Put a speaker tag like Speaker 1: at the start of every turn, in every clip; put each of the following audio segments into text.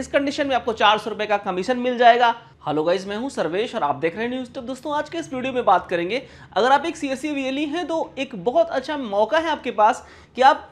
Speaker 1: इस कंडीशन में आपको चार सौ रुपए का कमीशन मिल जाएगा हेलो गाइज मैं हूं सर्वेश और आप देख रहे हैं न्यूज टिप तो दोस्तों आज के इस वीडियो में बात करेंगे अगर आप एक सी e एस हैं तो एक बहुत अच्छा मौका है आपके पास कि आप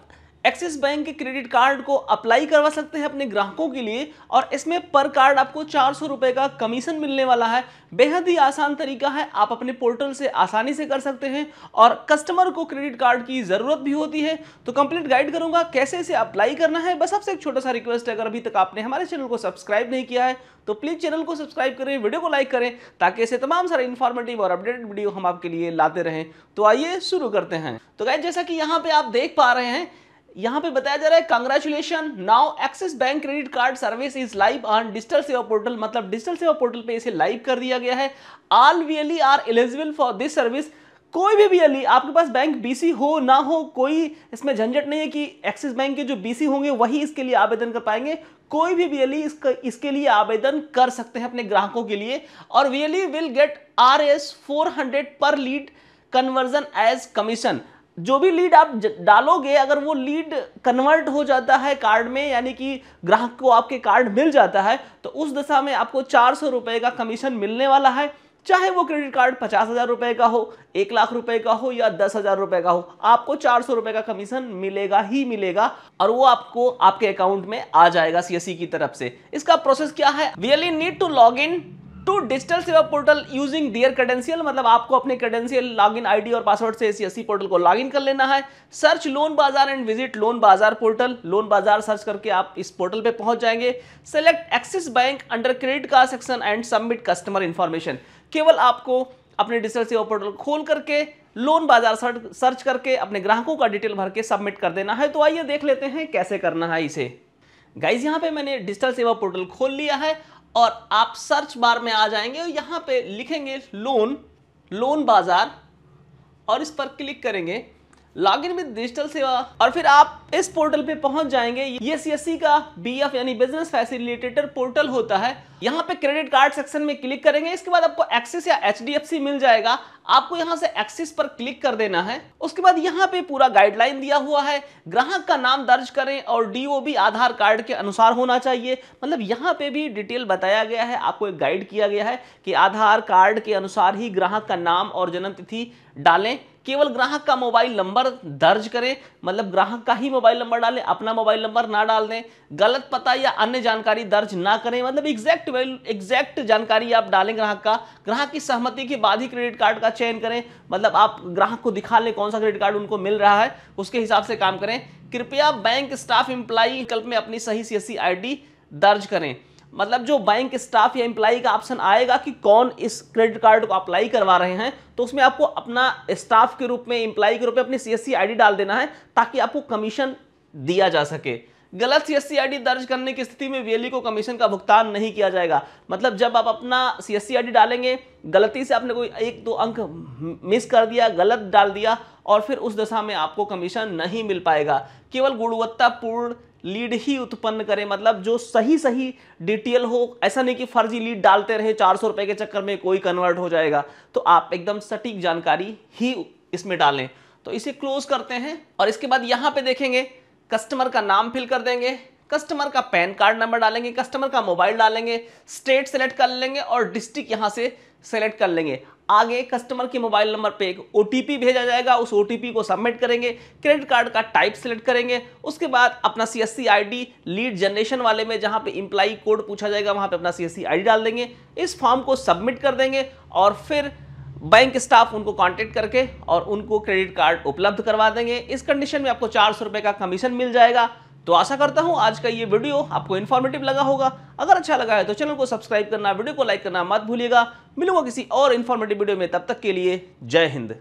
Speaker 1: एक्सिस बैंक के क्रेडिट कार्ड को अप्लाई करवा सकते हैं अपने ग्राहकों के लिए और इसमें पर कार्ड आपको चार सौ रुपए का कमीशन मिलने वाला है बेहद ही आसान तरीका है आप अपने पोर्टल से आसानी से कर सकते हैं और कस्टमर को क्रेडिट कार्ड की ज़रूरत भी होती है तो कंप्लीट गाइड करूंगा कैसे इसे अप्लाई करना है बस आपसे एक छोटा सा रिक्वेस्ट है अगर अभी तक आपने हमारे चैनल को सब्सक्राइब नहीं किया है तो प्लीज़ चैनल को सब्सक्राइब करें वीडियो को लाइक करें ताकि ऐसे तमाम सारे इन्फॉर्मेटिव और अपडेटेड वीडियो हम आपके लिए लाते रहें तो आइए शुरू करते हैं तो गाइड जैसा कि यहाँ पर आप देख पा रहे हैं यहां पे बताया जा रहा है congratulation now Axis bank credit card service is live on digital Seva portal मतलब डिजिटल सेवा पोर्टल पे इसे लाइव कर दिया गया है all VLE are eligible for this service कोई भी वीएलई आपके पास बैंक बीसी हो ना हो कोई इसमें झंझट नहीं है कि एक्सिस बैंक के जो बीसी होंगे वही इसके लिए आवेदन कर पाएंगे कोई भी वीएलई इसका इसके लिए आवेदन कर सकते हैं अपने ग्राहकों के लिए और VLE will get R S four hundred per lead conversion as commission जो भी लीड आप डालोगे अगर वो लीड कन्वर्ट हो जाता है कार्ड में यानी कि ग्राहक को आपके कार्ड मिल जाता है तो उस दशा में आपको चार सौ रुपये का कमीशन मिलने वाला है चाहे वो क्रेडिट कार्ड पचास हज़ार रुपये का हो एक लाख रुपए का हो या दस हज़ार रुपये का हो आपको चार सौ रुपये का कमीशन मिलेगा ही मिलेगा और वो आपको आपके अकाउंट में आ जाएगा सीएससी e की तरफ से इसका प्रोसेस क्या है really need to log in to digital Seva portal using their credential मतलब आपको अपने क्रेडेंशियल लॉग इन आई और पासवर्ड से सी पोर्टल को लॉगिन कर लेना है search loan bazaar and visit loan bazaar portal loan bazaar search करके आप इस पोर्टल पर पहुंच जाएंगे select Axis bank under credit card section and submit customer information केवल आपको अपने डिजिटल सेवा पोर्टल खोल करके लोन बाजार सर्च, सर्च करके अपने ग्राहकों का डिटेल भर के सबमिट कर देना है तो आइए देख लेते हैं कैसे करना है इसे गाइज यहाँ पे मैंने डिजिटल सेवा पोर्टल खोल लिया है और आप सर्च बार में आ जाएंगे और यहाँ पे लिखेंगे लोन लोन बाज़ार और इस पर क्लिक करेंगे लॉगिन विद डिजिटल सेवा और फिर आप इस पोर्टल पे पहुंच जाएंगे ये सी e का बी एफ यानी बिजनेस फैसिलिटेटर पोर्टल होता है यहाँ पे क्रेडिट कार्ड सेक्शन में क्लिक करेंगे इसके बाद आपको एक्सिस या एच मिल जाएगा आपको यहाँ से एक्सिस पर क्लिक कर देना है उसके बाद यहाँ पे पूरा गाइडलाइन दिया हुआ है ग्राहक का नाम दर्ज करें और डी आधार कार्ड के अनुसार होना चाहिए मतलब यहाँ पे भी डिटेल बताया गया है आपको एक गाइड किया गया है कि आधार कार्ड के अनुसार ही ग्राहक का नाम और जन्म तिथि डालें केवल ग्राहक का मोबाइल नंबर दर्ज करें मतलब ग्राहक का ही मोबाइल नंबर डालें अपना मोबाइल नंबर ना डाल दें गलत पता या अन्य जानकारी दर्ज ना करें मतलब एग्जैक्ट वैल्यू एग्जैक्ट जानकारी आप डालें ग्राहक का ग्राहक की सहमति के बाद ही क्रेडिट कार्ड का चयन करें मतलब आप ग्राहक को दिखा लें कौन सा क्रेडिट कार्ड उनको मिल रहा है उसके हिसाब से काम करें कृपया बैंक स्टाफ एम्प्लाई विकल्प में अपनी सही सी एस दर्ज करें मतलब जो बैंक स्टाफ या एम्प्लाई का ऑप्शन आएगा कि कौन इस क्रेडिट कार्ड को अप्लाई करवा रहे हैं तो उसमें आपको अपना स्टाफ के रूप में एम्प्लाई के रूप में अपनी सी एस डाल देना है ताकि आपको कमीशन दिया जा सके गलत सी एस दर्ज करने की स्थिति में वेली को कमीशन का भुगतान नहीं किया जाएगा मतलब जब आप अपना सी एस डालेंगे गलती से आपने कोई एक दो अंक मिस कर दिया गलत डाल दिया और फिर उस दशा में आपको कमीशन नहीं मिल पाएगा केवल गुणवत्तापूर्ण लीड ही उत्पन्न करें मतलब जो सही सही डिटेल हो ऐसा नहीं कि फर्जी लीड डालते रहे चार सौ रुपए के चक्कर में कोई कन्वर्ट हो जाएगा तो आप एकदम सटीक जानकारी ही इसमें डालें तो इसे क्लोज करते हैं और इसके बाद यहां पे देखेंगे कस्टमर का नाम फिल कर देंगे कस्टमर का पैन कार्ड नंबर डालेंगे कस्टमर का मोबाइल डालेंगे स्टेट सेलेक्ट कर लेंगे और डिस्ट्रिक्ट यहाँ से सेलेक्ट कर लेंगे आगे कस्टमर के मोबाइल नंबर पे एक ओ भेजा जाएगा उस ओ को सबमिट करेंगे क्रेडिट कार्ड का टाइप सेलेक्ट करेंगे उसके बाद अपना सी एस लीड जनरेशन वाले में जहाँ पे इम्प्लाई कोड पूछा जाएगा वहाँ पे अपना सी एस डाल देंगे इस फॉर्म को सबमिट कर देंगे और फिर बैंक स्टाफ उनको कांटेक्ट करके और उनको क्रेडिट कार्ड उपलब्ध करवा देंगे इस कंडीशन में आपको चार सौ का कमीशन मिल जाएगा तो आशा करता हूं आज का ये वीडियो आपको इन्फॉर्मेटिव लगा होगा अगर अच्छा लगा है तो चैनल को सब्सक्राइब करना वीडियो को लाइक करना मत भूलिएगा मिलूंगा किसी और इन्फॉर्मेटिव वीडियो में तब तक के लिए जय हिंद